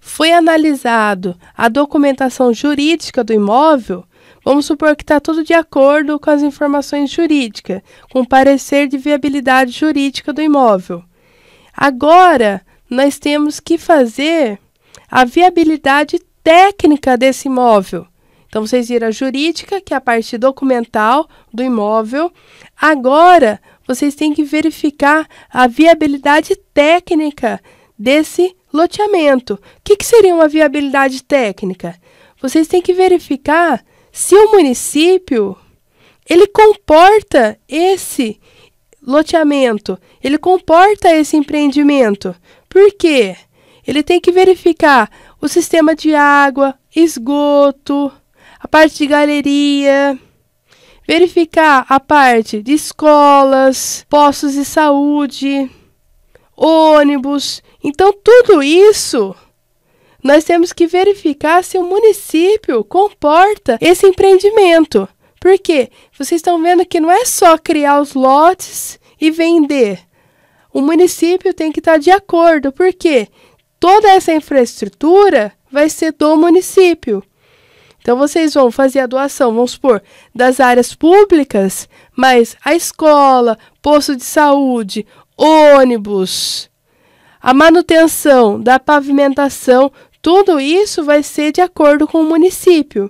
foi analisado a documentação jurídica do imóvel, vamos supor que está tudo de acordo com as informações jurídicas, com o parecer de viabilidade jurídica do imóvel. Agora, nós temos que fazer a viabilidade técnica desse imóvel. Então, vocês viram a jurídica, que é a parte documental do imóvel. Agora, vocês têm que verificar a viabilidade técnica desse Loteamento. O que, que seria uma viabilidade técnica? Vocês têm que verificar se o município ele comporta esse loteamento, ele comporta esse empreendimento. Por quê? Ele tem que verificar o sistema de água, esgoto, a parte de galeria, verificar a parte de escolas, postos de saúde ônibus. Então, tudo isso nós temos que verificar se o município comporta esse empreendimento. Porque vocês estão vendo que não é só criar os lotes e vender. O município tem que estar de acordo, porque toda essa infraestrutura vai ser do município. Então vocês vão fazer a doação, vamos supor, das áreas públicas, mas a escola, posto de saúde, ônibus, a manutenção da pavimentação, tudo isso vai ser de acordo com o município.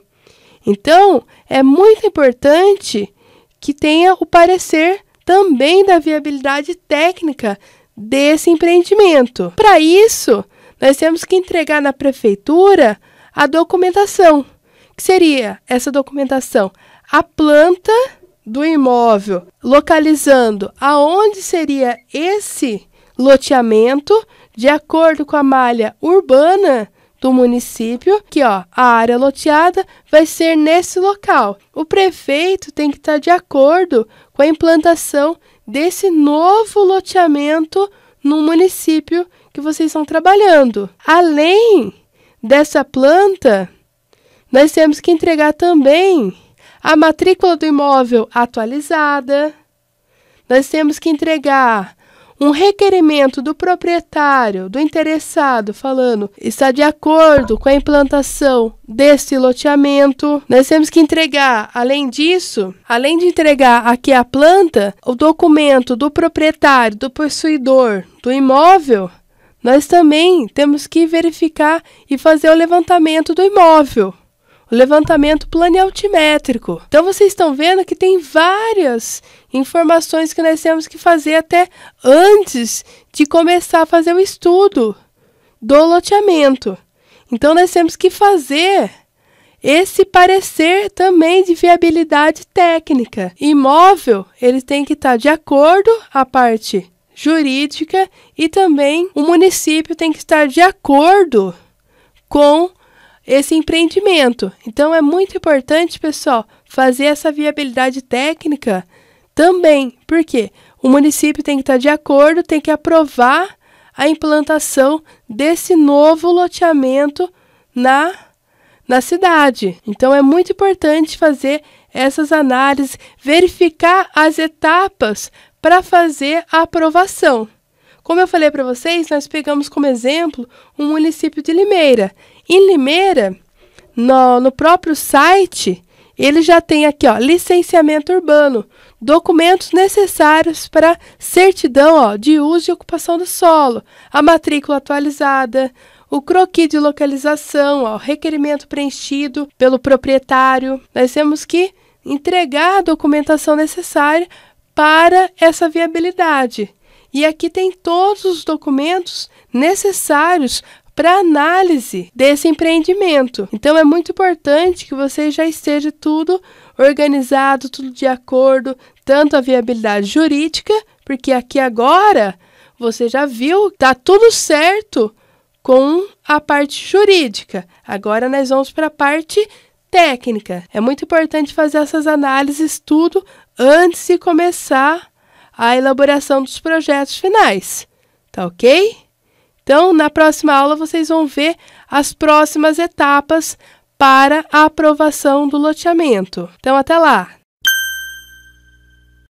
Então, é muito importante que tenha o parecer também da viabilidade técnica desse empreendimento. Para isso, nós temos que entregar na prefeitura a documentação, que seria essa documentação, a planta do imóvel, localizando aonde seria esse loteamento, de acordo com a malha urbana do município, que ó, a área loteada vai ser nesse local. O prefeito tem que estar de acordo com a implantação desse novo loteamento no município que vocês estão trabalhando. Além dessa planta, nós temos que entregar também a matrícula do imóvel atualizada. Nós temos que entregar um requerimento do proprietário, do interessado, falando está de acordo com a implantação desse loteamento. Nós temos que entregar, além disso, além de entregar aqui a planta, o documento do proprietário, do possuidor do imóvel, nós também temos que verificar e fazer o levantamento do imóvel o levantamento planealtimétrico. É então vocês estão vendo que tem várias informações que nós temos que fazer até antes de começar a fazer o estudo do loteamento. Então nós temos que fazer esse parecer também de viabilidade técnica. Imóvel, ele tem que estar de acordo a parte jurídica e também o município tem que estar de acordo com esse empreendimento. Então é muito importante, pessoal, fazer essa viabilidade técnica também. Por quê? O município tem que estar de acordo, tem que aprovar a implantação desse novo loteamento na, na cidade. Então é muito importante fazer essas análises, verificar as etapas para fazer a aprovação. Como eu falei para vocês, nós pegamos como exemplo o um município de Limeira. Em Limeira, no, no próprio site, ele já tem aqui, ó, licenciamento urbano, documentos necessários para certidão, ó, de uso e ocupação do solo, a matrícula atualizada, o croqui de localização, ó, requerimento preenchido pelo proprietário. Nós temos que entregar a documentação necessária para essa viabilidade. E aqui tem todos os documentos necessários para análise desse empreendimento. Então é muito importante que você já esteja tudo organizado, tudo de acordo, tanto a viabilidade jurídica, porque aqui agora você já viu, tá tudo certo com a parte jurídica. Agora nós vamos para a parte técnica. É muito importante fazer essas análises tudo antes de começar a elaboração dos projetos finais. Tá OK? Então, na próxima aula, vocês vão ver as próximas etapas para a aprovação do loteamento. Então, até lá!